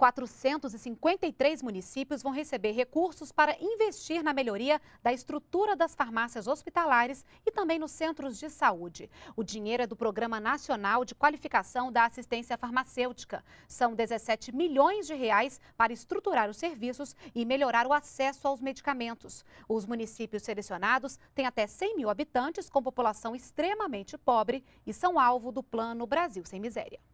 453 municípios vão receber recursos para investir na melhoria da estrutura das farmácias hospitalares e também nos centros de saúde. O dinheiro é do Programa Nacional de Qualificação da Assistência Farmacêutica. São 17 milhões de reais para estruturar os serviços e melhorar o acesso aos medicamentos. Os municípios selecionados têm até 100 mil habitantes com população extremamente pobre e são alvo do Plano Brasil Sem Miséria.